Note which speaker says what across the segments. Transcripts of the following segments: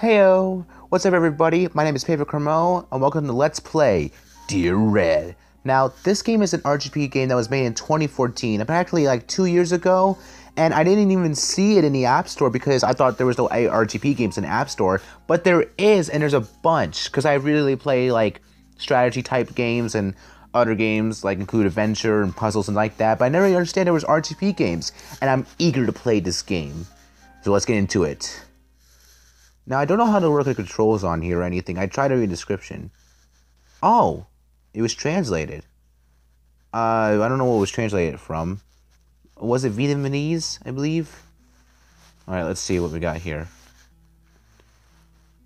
Speaker 1: Heyo, what's up everybody? My name is Paper Cremo, and welcome to Let's Play Dear Red. Now, this game is an RPG game that was made in 2014, apparently like two years ago, and I didn't even see it in the App Store because I thought there was no RPG games in App Store, but there is, and there's a bunch, because I really play like strategy type games and other games like include adventure and puzzles and like that, but I never really understand there was RPG games, and I'm eager to play this game. So let's get into it. Now, I don't know how to work the controls on here or anything. I tried to read description. Oh, it was translated. Uh, I don't know what was translated from. Was it Vietnamese, I believe? Alright, let's see what we got here.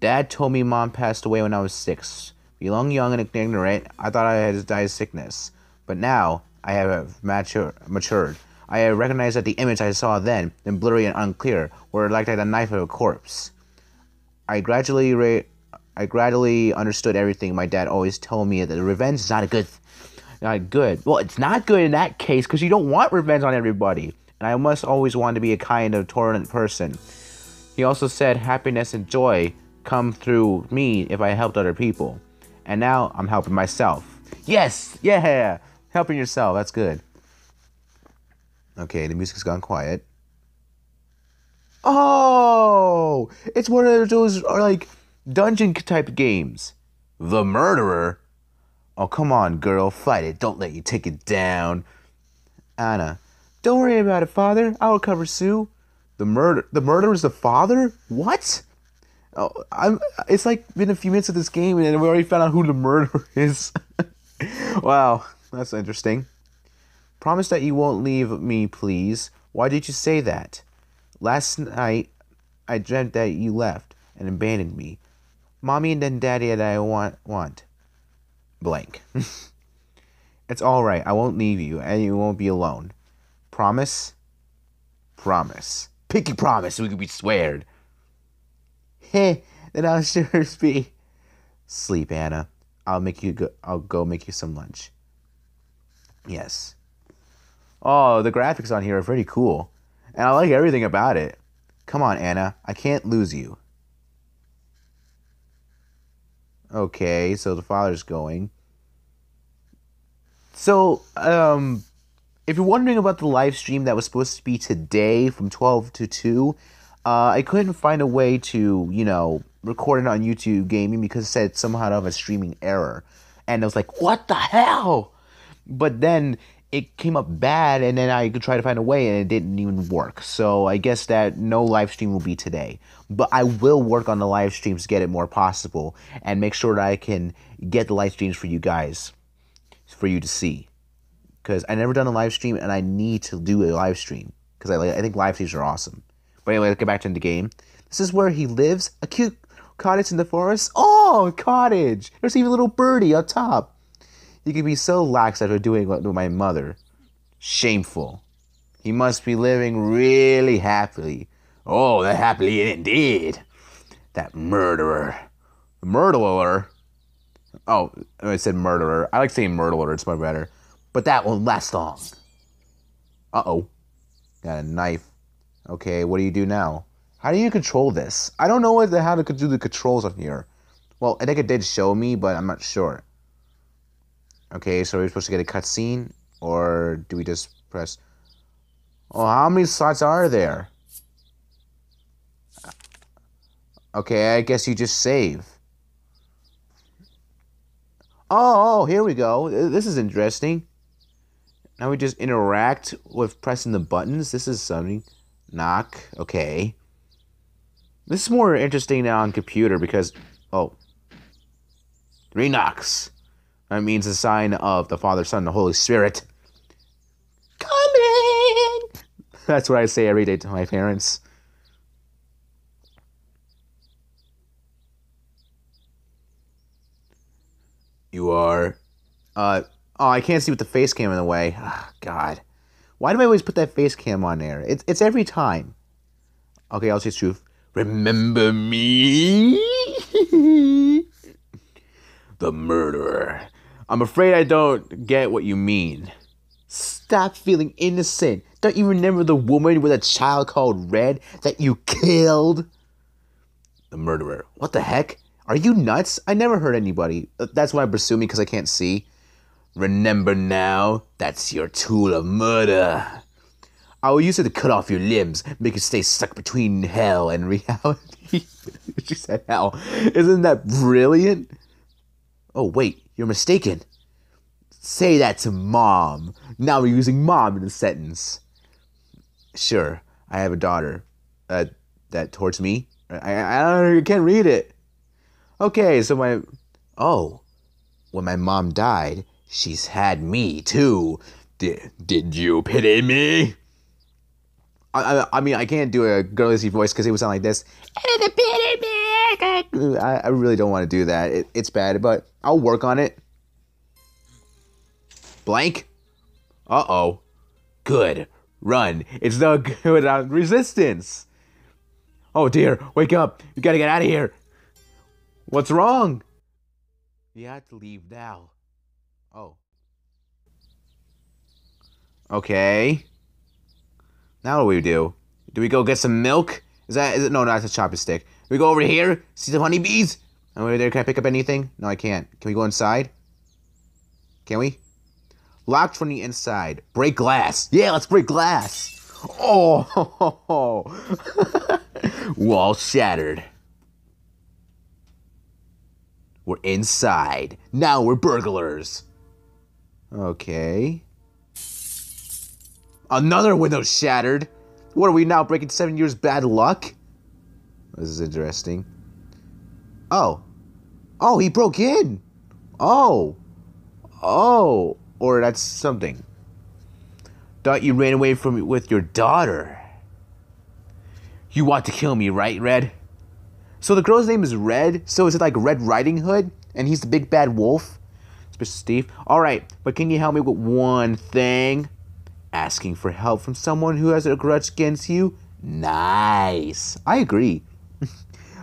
Speaker 1: Dad told me mom passed away when I was six. Belong young and ignorant, I thought I had died of sickness. But now, I have mature, matured. I recognize that the image I saw then, then blurry and unclear, were like the knife of a corpse. I gradually re- I gradually understood everything my dad always told me that revenge is not a good not good. Well, it's not good in that case because you don't want revenge on everybody. And I must always want to be a kind of tolerant person. He also said happiness and joy come through me if I helped other people. And now I'm helping myself. Yes, yeah, helping yourself. That's good. Okay, the music's gone quiet. Oh, it's one of those uh, like dungeon type games. The murderer. Oh, come on, girl, fight it. Don't let you take it down. Anna, don't worry about it, father. I will cover Sue. The murder, the murderer is the father. What? Oh, I'm. It's like been a few minutes of this game, and we already found out who the murderer is. wow, that's interesting. Promise that you won't leave me, please. Why did you say that? Last night, I dreamt that you left and abandoned me. Mommy and then daddy that I want, want. Blank. it's alright, I won't leave you, and you won't be alone. Promise? Promise. Pinky promise, we can be sweared. Heh, then I'll sure be. Sleep, Anna. I'll make you go, I'll go make you some lunch. Yes. Oh, the graphics on here are pretty cool and I like everything about it. Come on, Anna, I can't lose you. Okay, so the father's going. So, um, if you're wondering about the live stream that was supposed to be today from 12 to 2, uh, I couldn't find a way to, you know, record it on YouTube Gaming because it said somehow of have a streaming error. And I was like, what the hell? But then it came up bad, and then I could try to find a way, and it didn't even work. So I guess that no live stream will be today, but I will work on the live streams to get it more possible and make sure that I can get the live streams for you guys, for you to see, because I never done a live stream, and I need to do a live stream because I I think live streams are awesome. But anyway, let's get back to the game. This is where he lives, a cute cottage in the forest. Oh, cottage! There's even a little birdie up top. You can be so lax after doing what with my mother. Shameful. He must be living really happily. Oh, that happily indeed. That murderer. Murderer? Oh, I said murderer. I like saying murderer, it's much better. But that won't last long. Uh oh. Got a knife. Okay, what do you do now? How do you control this? I don't know how to do the controls on here. Well, I think it did show me, but I'm not sure. Okay, so are we supposed to get a cutscene? Or do we just press... Oh, how many slots are there? Okay, I guess you just save. Oh, oh, here we go. This is interesting. Now we just interact with pressing the buttons. This is something. Knock. Okay. This is more interesting now on computer because... Oh. Three knocks. That means the sign of the Father, Son, and the Holy Spirit. Coming! That's what I say every day to my parents. You are. Uh, oh, I can't see with the face cam in the way. Oh, God. Why do I always put that face cam on there? It's, it's every time. Okay, I'll say truth. Remember me? the murderer I'm afraid I don't get what you mean. Stop feeling innocent. Don't you remember the woman with a child called Red that you killed? The murderer. What the heck? Are you nuts? I never hurt anybody. Uh, that's why I pursue me because I can't see. Remember now, that's your tool of murder. I will use it to cut off your limbs, make you stay stuck between hell and reality. she said hell. Isn't that brilliant? Oh, wait. You're mistaken. Say that to mom. Now we're using mom in a sentence. Sure, I have a daughter. Uh, that towards me? I, I, You can't read it. Okay, so my. Oh. When my mom died, she's had me too. Did, did you pity me? I, I, I mean, I can't do a girly voice because it would sound like this. Pity me! I, I really don't want to do that. It, it's bad, but I'll work on it. Blank? Uh oh. Good. Run. It's no good without resistance. Oh dear, wake up. You gotta get out of here. What's wrong? You have to leave now. Oh. Okay. Now what do we do? Do we go get some milk? Is that is it no not a chopstick we go over here, see the honeybees? I'm over there. Can I pick up anything? No, I can't. Can we go inside? Can we? Locked from the inside. Break glass. Yeah, let's break glass. Oh, ho, ho, ho. wall shattered. We're inside. Now we're burglars. Okay. Another window shattered. What are we now breaking seven years bad luck? This is interesting. Oh. Oh, he broke in. Oh. Oh. Or that's something. Thought you ran away from with your daughter. You want to kill me, right, Red? So the girl's name is Red. So is it like Red Riding Hood? And he's the big bad wolf? Mr. Steve. All right, but can you help me with one thing? Asking for help from someone who has a grudge against you? Nice. I agree.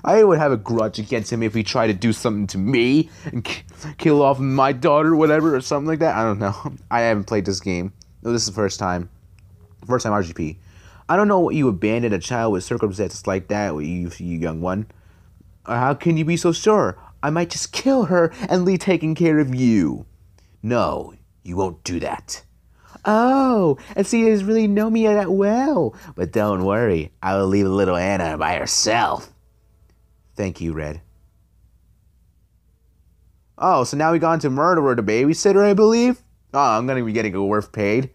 Speaker 1: I would have a grudge against him if he tried to do something to me and k- kill off my daughter, or whatever, or something like that. I don't know. I haven't played this game. No, this is the first time. First time RGP. I don't know what you abandoned a child with circumstances like that, you, you young one. Uh, how can you be so sure? I might just kill her and leave taking care of you. No, you won't do that. Oh, and see, you doesn't really know me that well. But don't worry, I will leave little Anna by herself. Thank you, Red. Oh, so now we got into murderer to babysitter, I believe? Oh, I'm gonna be getting a worth paid.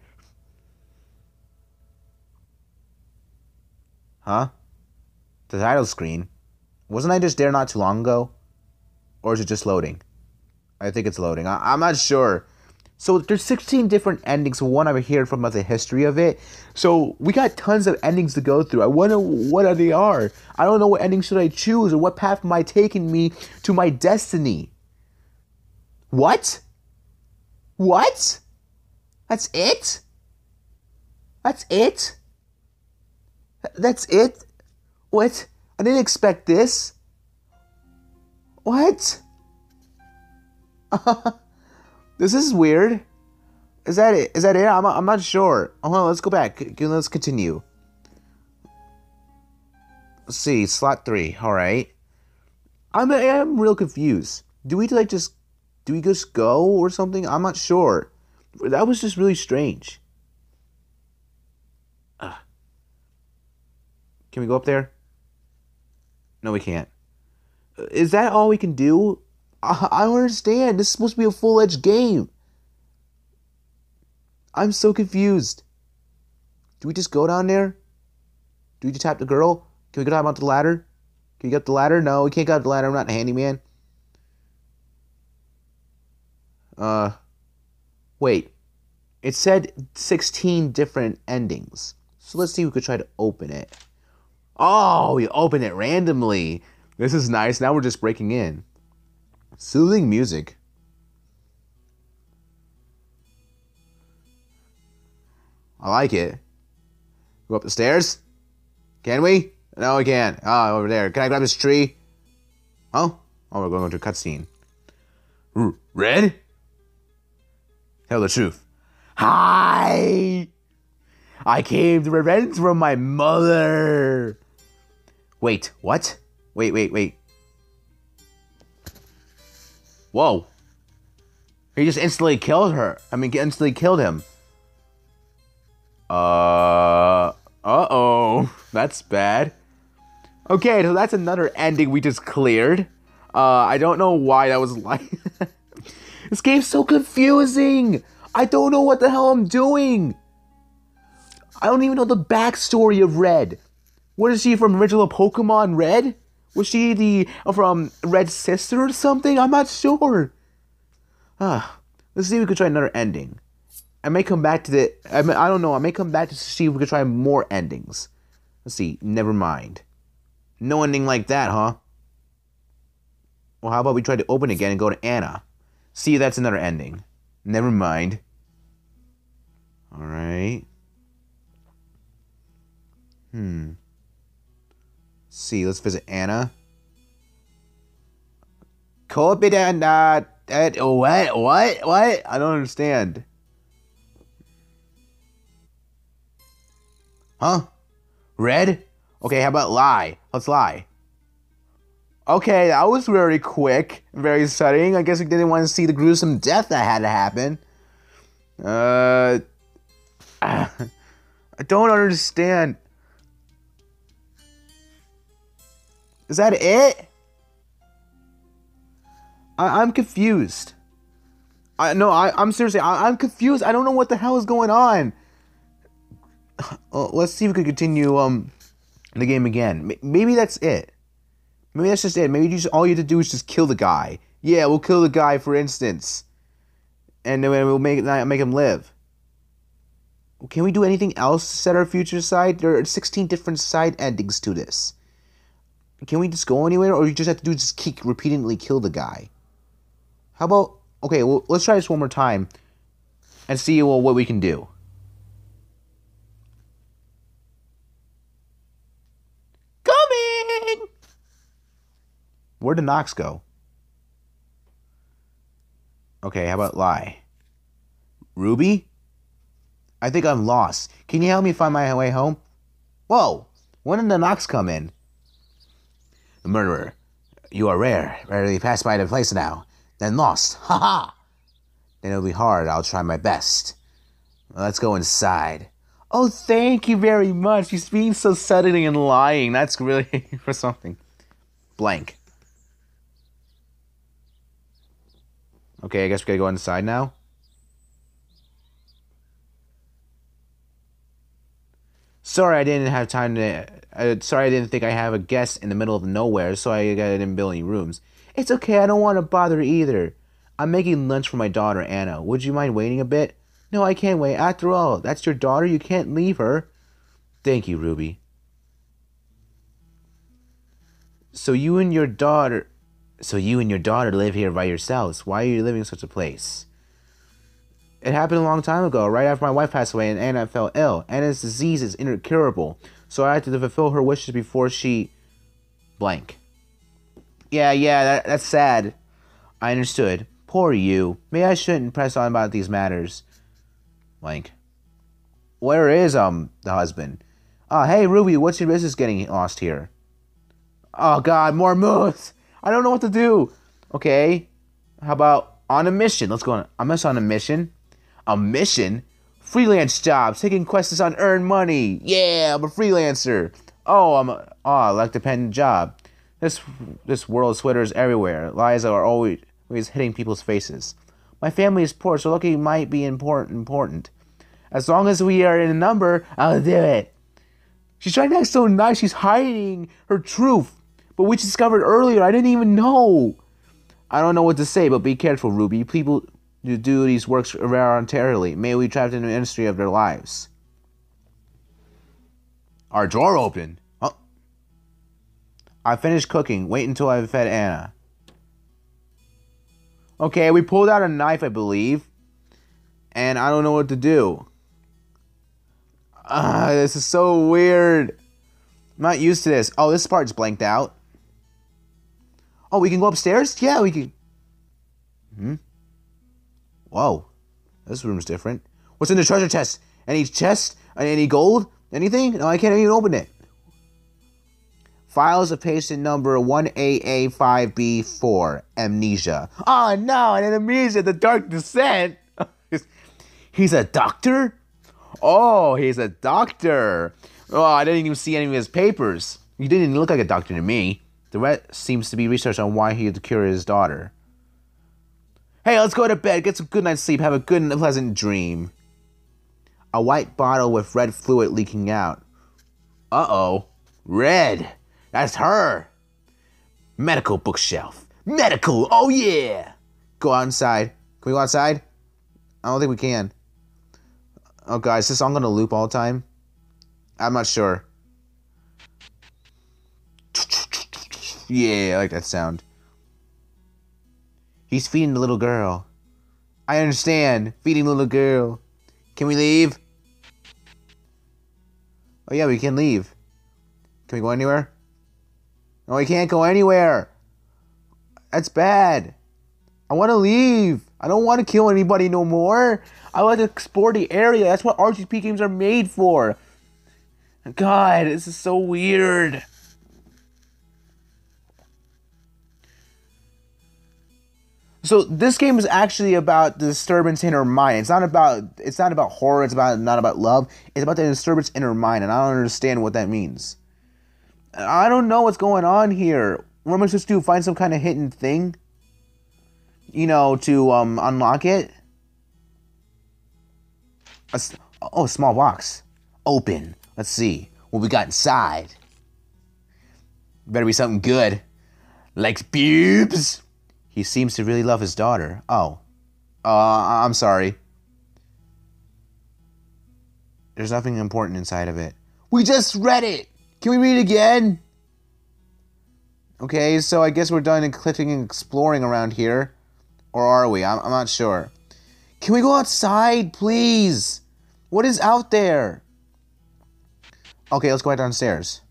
Speaker 1: Huh? The title screen. Wasn't I just there not too long ago? Or is it just loading? I think it's loading. I- am not sure. So there's 16 different endings. One I've heard from the history of it. So we got tons of endings to go through. I wonder what are they are. I don't know what ending should I choose or what path am I taking me to my destiny. What? What? That's it? That's it? That's it? What? I didn't expect this. What? This is weird. Is that it? Is that it? I'm, I'm not sure. Hold on, let's go back. Let's continue. Let's see, slot three. All right. I'm I'm real confused. Do we like just do we just go or something? I'm not sure. That was just really strange. Uh, can we go up there? No, we can't. Uh, is that all we can do? I, I don't understand. This is supposed to be a full edged game. I'm so confused. Do we just go down there? Do we just tap the girl? Can we go down up the ladder? Can we get the ladder? No, we can't go the ladder. I'm not a handyman. Uh, wait. It said 16 different endings. So let's see if we could try to open it. Oh, we open it randomly. This is nice. Now we're just breaking in. Soothing music. I like it. Go up the stairs? Can we? No, we can't. Oh, over there. Can I grab this tree? Oh? Oh, we're going to a cutscene. Red? Tell the truth. Hi! I came to revenge from my mother! Wait, what? Wait, wait, wait. Whoa. He just instantly killed her. I mean, instantly killed him. Uh, uh-oh. That's bad. Okay, so that's another ending we just cleared. Uh, I don't know why that was like... this game's so confusing! I don't know what the hell I'm doing! I don't even know the backstory of Red. What is she from original Pokemon Red? Was she the from Red Sister or something? I'm not sure. Ah, let's see if we could try another ending. I may come back to the. I may, I don't know. I may come back to see if we could try more endings. Let's see. Never mind. No ending like that, huh? Well, how about we try to open again and go to Anna? See, that's another ending. Never mind. All right. Hmm see. Let's visit Anna. Kobe na that oh, what what what? I don't understand. Huh? Red? Okay, how about lie? Let's lie. Okay, that was very quick, very sudden. I guess we didn't want to see the gruesome death that had to happen. Uh, I don't understand. Is that it? I, am confused. I no, I, I'm seriously, I, am confused. I don't know what the hell is going on. Uh, let's see if we can continue um the game again. M- maybe that's it. Maybe that's just it. Maybe just all you have to do is just kill the guy. Yeah, we'll kill the guy, for instance, and then we'll make make him live. Can we do anything else to set our future aside? There are 16 different side endings to this. Can we just go anywhere, or you just have to do just keep repeatedly kill the guy? How about okay? Well, let's try this one more time, and see well what we can do. Coming. Where did Knox go? Okay, how about lie? Ruby? I think I'm lost. Can you help me find my way home? Whoa! When did the Knox come in? The murderer. You are rare, rarely passed by the place now, then lost. Ha ha! Then it'll be hard. I'll try my best. Let's go inside. Oh, thank you very much. He's being so sudden and lying. That's really for something. Blank. Okay, I guess we gotta go inside now. Sorry, I didn't have time to. Uh, sorry, I didn't think I have a guest in the middle of nowhere, so I didn't build any rooms. It's okay, I don't want to bother either. I'm making lunch for my daughter, Anna. Would you mind waiting a bit? No, I can't wait. After all, that's your daughter. You can't leave her. Thank you, Ruby. So you and your daughter. So you and your daughter live here by yourselves. Why are you living in such a place? It happened a long time ago, right after my wife passed away and Anna fell ill. Anna's disease is incurable, so I had to fulfill her wishes before she... blank. Yeah, yeah, that, that's sad. I understood. Poor you. Maybe I shouldn't press on about these matters. Blank. Where is, um, the husband? Uh, hey, Ruby, what's your business getting lost here? Oh, God, more moose! I don't know what to do! Okay, how about on a mission? Let's go on, I'm just on a mission a mission, freelance jobs, taking quests on earn money. Yeah, I'm a freelancer. Oh, I'm a, oh, like dependent job. This this world sweaters everywhere. Lies are always always hitting people's faces. My family is poor, so looking might be important. Important. As long as we are in a number, I'll do it. She's trying to act so nice. She's hiding her truth, but we discovered earlier. I didn't even know. I don't know what to say, but be careful, Ruby. People to do these works voluntarily. May we trapped in the industry of their lives. Our drawer open. Oh. I finished cooking. Wait until I've fed Anna. Okay, we pulled out a knife, I believe. And I don't know what to do. Ah, uh, this is so weird. I'm not used to this. Oh, this part's blanked out. Oh, we can go upstairs? Yeah, we can. Hmm? Whoa, this room's different. What's in the treasure chest? Any chest? Any gold? Anything? No, I can't even open it. Files of patient number 1AA5B4, Amnesia. Oh no, an amnesia, the Dark Descent. he's a doctor? Oh, he's a doctor. Oh, I didn't even see any of his papers. He didn't look like a doctor to me. The rest seems to be research on why he had to cure his daughter. Hey, let's go to bed, get some good night's sleep, have a good and pleasant dream. A white bottle with red fluid leaking out. Uh-oh. Red. That's her. Medical bookshelf. Medical, oh yeah! Go outside. Can we go outside? I don't think we can. Oh god, is this song gonna loop all the time? I'm not sure. Yeah, I like that sound. He's feeding the little girl. I understand. Feeding little girl. Can we leave? Oh yeah, we can leave. Can we go anywhere? No, we can't go anywhere. That's bad. I want to leave. I don't want to kill anybody no more. I want to explore the area. That's what RGP games are made for. God, this is so weird. So this game is actually about the disturbance in her mind. It's not about it's not about horror. It's about not about love. It's about the disturbance in her mind, and I don't understand what that means. I don't know what's going on here. We're supposed to Find some kind of hidden thing? You know, to um, unlock it? A, oh, a small box. Open. Let's see what we got inside. Better be something good. Like boobs? He seems to really love his daughter. Oh. Uh, I'm sorry. There's nothing important inside of it. We just read it! Can we read it again? Okay, so I guess we're done clipping and exploring around here. Or are we? I'm, I'm not sure. Can we go outside, please? What is out there? Okay, let's go right downstairs.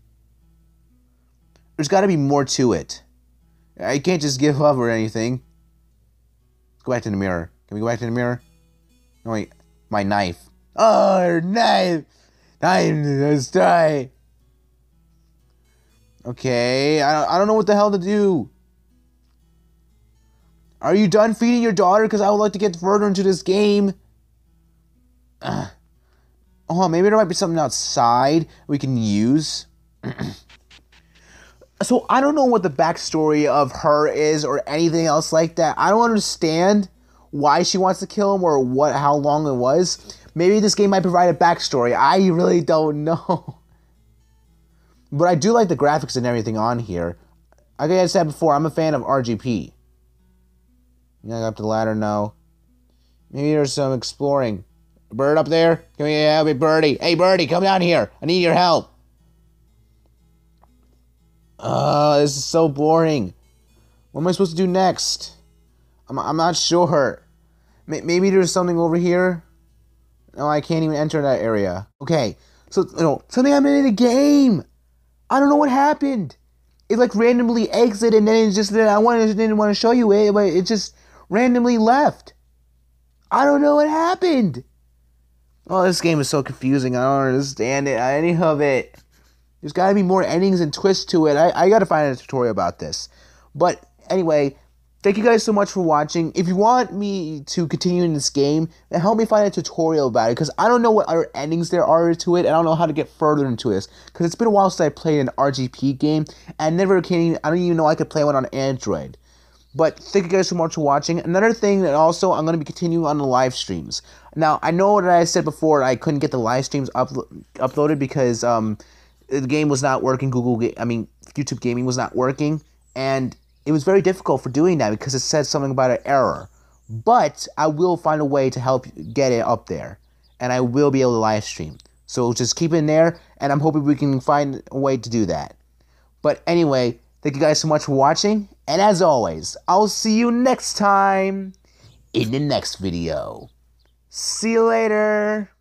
Speaker 1: There's got to be more to it. I can't just give up or anything. go back to the mirror. Can we go back to the mirror? No, wait. My knife. Oh, knife! Time let's die. Okay, I don't, I don't know what the hell to do. Are you done feeding your daughter? Because I would like to get further into this game. Ugh. Oh, maybe there might be something outside we can use. so I don't know what the backstory of her is or anything else like that. I don't understand why she wants to kill him or what how long it was. Maybe this game might provide a backstory. I really don't know. But I do like the graphics and everything on here. Like I said before, I'm a fan of RGP. Going up the ladder now. Maybe there's some exploring. Bird up there? Come here, help me, birdie. Hey birdie, come down here. I need your help. Uh, this is so boring. What am I supposed to do next? I'm, I'm not sure. M maybe there's something over here? No, I can't even enter that area. Okay, so, you know, something I'm in the game. I don't know what happened. It, like, randomly exited, and then it just, I wanted, didn't want to show you it, but it just randomly left. I don't know what happened. Oh, this game is so confusing. I don't understand it. I Any of it. There's got to be more endings and twists to it. I, I got to find a tutorial about this. But anyway, thank you guys so much for watching. If you want me to continue in this game, then help me find a tutorial about it. Because I don't know what other endings there are to it. And I don't know how to get further into this. Because it's been a while since I played an RGP game. And never can, I don't even know I could play one on Android. But thank you guys so much for watching. Another thing that also I'm going to be continuing on the live streams. Now, I know that I said before I couldn't get the live streams up, uploaded because um, the game was not working. Google, I mean, YouTube Gaming was not working, and it was very difficult for doing that because it said something about an error. But I will find a way to help get it up there, and I will be able to live stream. So just keep it in there, and I'm hoping we can find a way to do that. But anyway, thank you guys so much for watching, and as always, I'll see you next time in the next video. See you later.